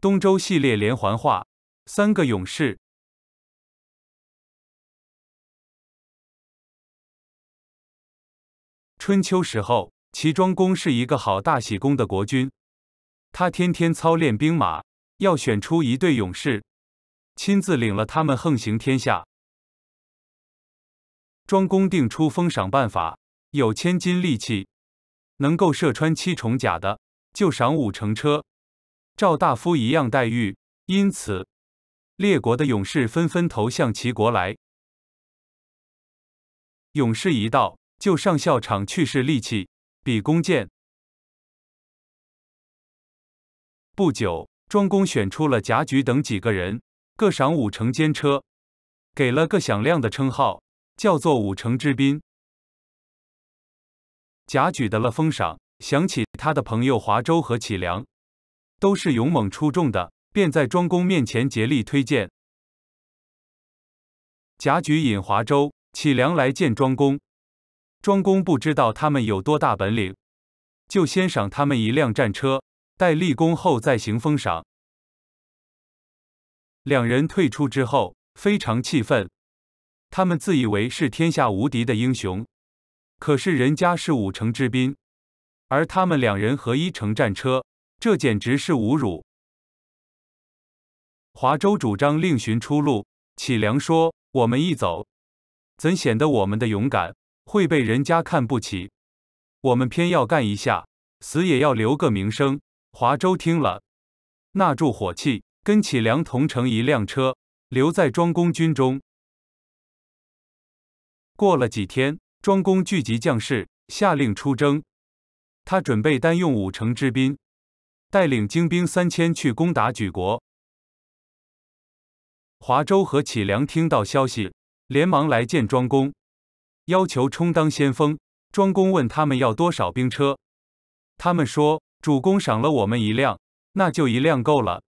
东周系列连环画：三个勇士。春秋时候，齐庄公是一个好大喜功的国君，他天天操练兵马，要选出一队勇士，亲自领了他们横行天下。庄公定出封赏办法：有千金利器，能够射穿七重甲的，就赏五乘车。赵大夫一样待遇，因此，列国的勇士纷纷投向齐国来。勇士一到，就上校场去试利器，比弓箭。不久，庄公选出了贾举等几个人，各赏五城坚车，给了个响亮的称号，叫做“五城之宾”。贾举得了封赏，想起他的朋友华州和启梁，都是勇猛出众的，便在庄公面前竭力推荐。贾举引华州、启梁来见庄公，庄公不知道他们有多大本领，就先赏他们一辆战车，待立功后再行封赏。两人退出之后，非常气愤。他们自以为是天下无敌的英雄，可是人家是五城之兵，而他们两人合一乘战车。这简直是侮辱！华州主张另寻出路。启良说：“我们一走，怎显得我们的勇敢会被人家看不起？我们偏要干一下，死也要留个名声。”华州听了，纳住火气，跟启良同乘一辆车，留在庄公军中。过了几天，庄公聚集将士，下令出征。他准备单用五成之兵。带领精兵三千去攻打莒国。华州和启良听到消息，连忙来见庄公，要求充当先锋。庄公问他们要多少兵车，他们说：“主公赏了我们一辆，那就一辆够了。”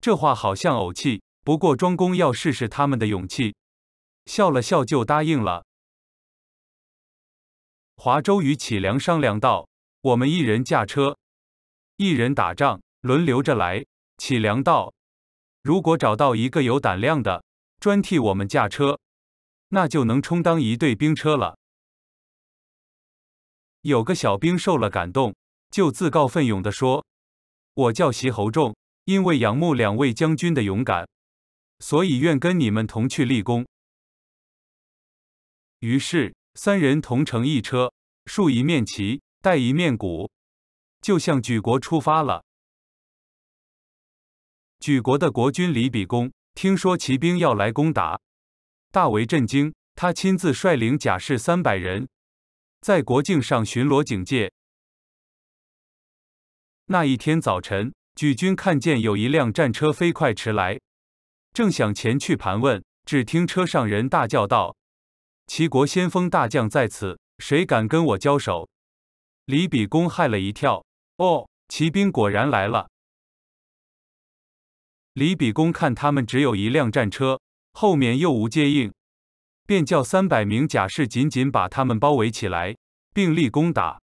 这话好像怄气，不过庄公要试试他们的勇气，笑了笑就答应了。华州与启良商量道：“我们一人驾车。”一人打仗，轮流着来。祁粮道，如果找到一个有胆量的，专替我们驾车，那就能充当一队兵车了。有个小兵受了感动，就自告奋勇地说：“我叫席侯仲，因为仰慕两位将军的勇敢，所以愿跟你们同去立功。”于是三人同乘一车，竖一面旗，带一面鼓。就向莒国出发了。莒国的国君李比公听说齐兵要来攻打，大为震惊，他亲自率领甲士三百人，在国境上巡逻警戒。那一天早晨，举军看见有一辆战车飞快驰来，正想前去盘问，只听车上人大叫道：“齐国先锋大将在此，谁敢跟我交手？”李比公害了一跳。哦，骑兵果然来了。李比公看他们只有一辆战车，后面又无接应，便叫三百名甲士紧紧把他们包围起来，并立攻打。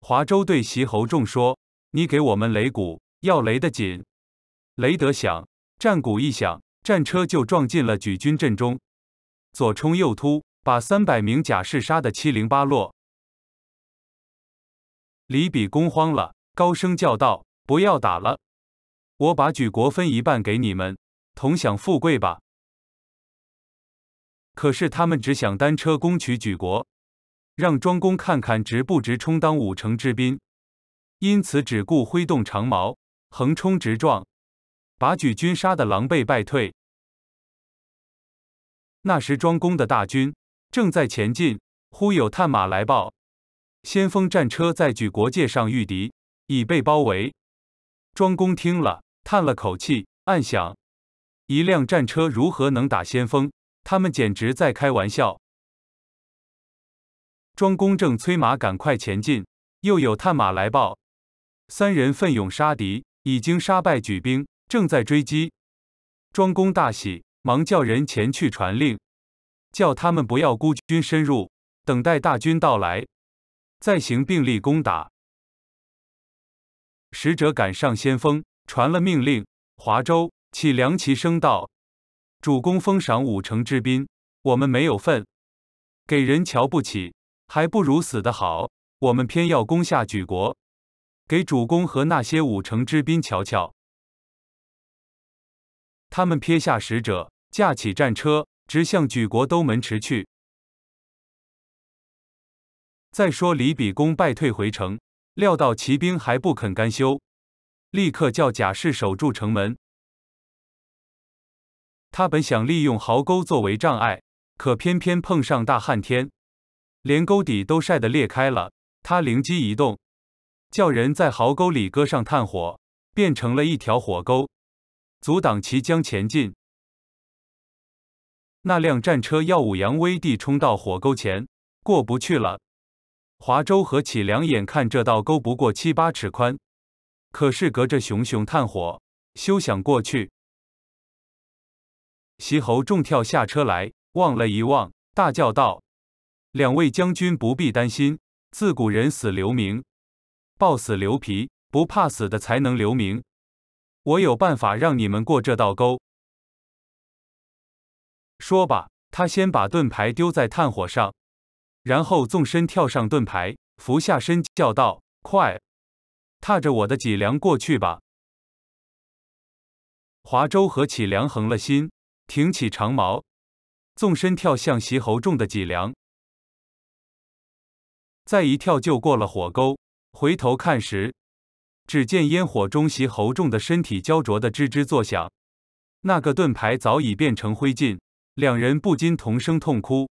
华州对席侯仲说：“你给我们擂鼓，要擂得紧，擂得响。战鼓一响，战车就撞进了举军阵中，左冲右突，把三百名甲士杀得七零八落。”李比公慌了，高声叫道：“不要打了！我把举国分一半给你们，同享富贵吧。”可是他们只想单车攻取举国，让庄公看看值不值充当五城之宾，因此只顾挥动长矛，横冲直撞，把举军杀的狼狈败退。那时庄公的大军正在前进，忽有探马来报。先锋战车在举国界上遇敌，已被包围。庄公听了，叹了口气，暗想：一辆战车如何能打先锋？他们简直在开玩笑。庄公正催马赶快前进，又有探马来报：三人奋勇杀敌，已经杀败举兵，正在追击。庄公大喜，忙叫人前去传令，叫他们不要孤军深入，等待大军到来。再行并立攻打。使者赶上先锋，传了命令。华州起梁旗声道：“主公封赏五城之兵，我们没有份，给人瞧不起，还不如死的好。我们偏要攻下举国，给主公和那些五城之兵瞧瞧。他们撇下使者，驾起战车，直向举国都门驰去。”再说李比公败退回城，料到骑兵还不肯甘休，立刻叫贾氏守住城门。他本想利用壕沟作为障碍，可偏偏碰上大旱天，连沟底都晒得裂开了。他灵机一动，叫人在壕沟里搁上炭火，变成了一条火沟，阻挡骑将前进。那辆战车耀武扬威地冲到火沟前，过不去了。华州和启两眼看这道沟不过七八尺宽，可是隔着熊熊炭火，休想过去。席侯重跳下车来，望了一望，大叫道：“两位将军不必担心，自古人死留名，豹死留皮，不怕死的才能留名。我有办法让你们过这道沟。说吧，他先把盾牌丢在炭火上。”然后纵身跳上盾牌，俯下身叫道：“快，踏着我的脊梁过去吧！”华州和启良横了心，挺起长矛，纵身跳向席侯仲的脊梁。再一跳就过了火沟，回头看时，只见烟火中席侯仲的身体焦灼的吱吱作响，那个盾牌早已变成灰烬。两人不禁同声痛哭。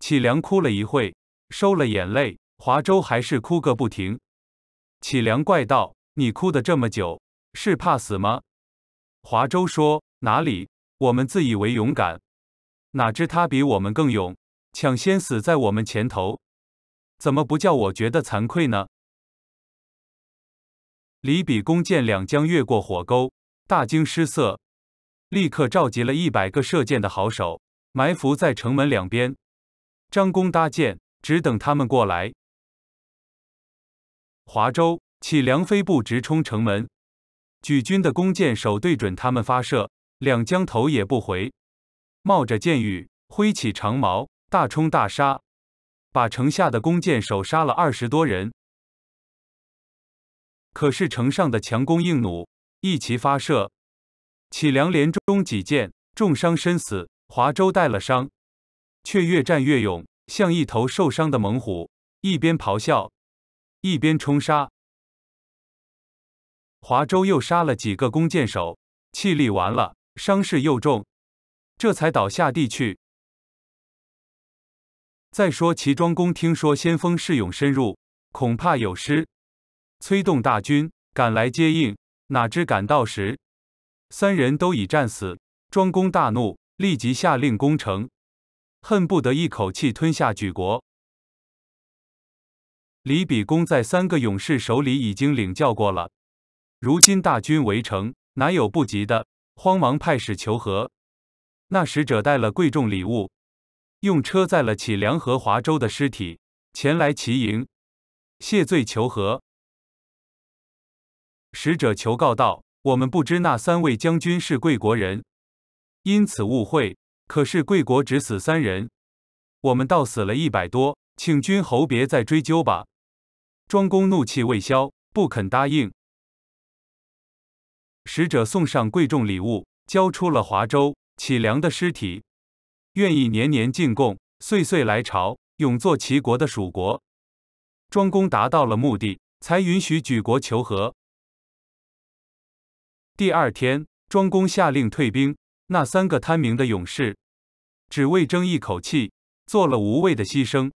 启良哭了一会，收了眼泪。华州还是哭个不停。启良怪道：“你哭的这么久，是怕死吗？”华州说：“哪里，我们自以为勇敢，哪知他比我们更勇，抢先死在我们前头，怎么不叫我觉得惭愧呢？”李比弓箭两将越过火沟，大惊失色，立刻召集了一百个射箭的好手，埋伏在城门两边。张弓搭箭，只等他们过来。华州起梁飞步直冲城门，举军的弓箭手对准他们发射。两将头也不回，冒着箭雨，挥起长矛，大冲大杀，把城下的弓箭手杀了二十多人。可是城上的强弓硬弩一齐发射，启梁连中几箭，重伤身死。华州带了伤。却越战越勇，像一头受伤的猛虎，一边咆哮，一边冲杀。华州又杀了几个弓箭手，气力完了，伤势又重，这才倒下地去。再说齐庄公听说先锋士勇深入，恐怕有失，催动大军赶来接应。哪知赶到时，三人都已战死。庄公大怒，立即下令攻城。恨不得一口气吞下举国。李比公在三个勇士手里已经领教过了，如今大军围城，哪有不急的？慌忙派使求和。那使者带了贵重礼物，用车载了起梁和华州的尸体前来齐营，谢罪求和。使者求告道：“我们不知那三位将军是贵国人，因此误会。”可是贵国只死三人，我们倒死了一百多，请君侯别再追究吧。庄公怒气未消，不肯答应。使者送上贵重礼物，交出了华州启良的尸体，愿意年年进贡，岁岁来朝，永作齐国的属国。庄公达到了目的，才允许举国求和。第二天，庄公下令退兵。那三个贪名的勇士，只为争一口气，做了无谓的牺牲。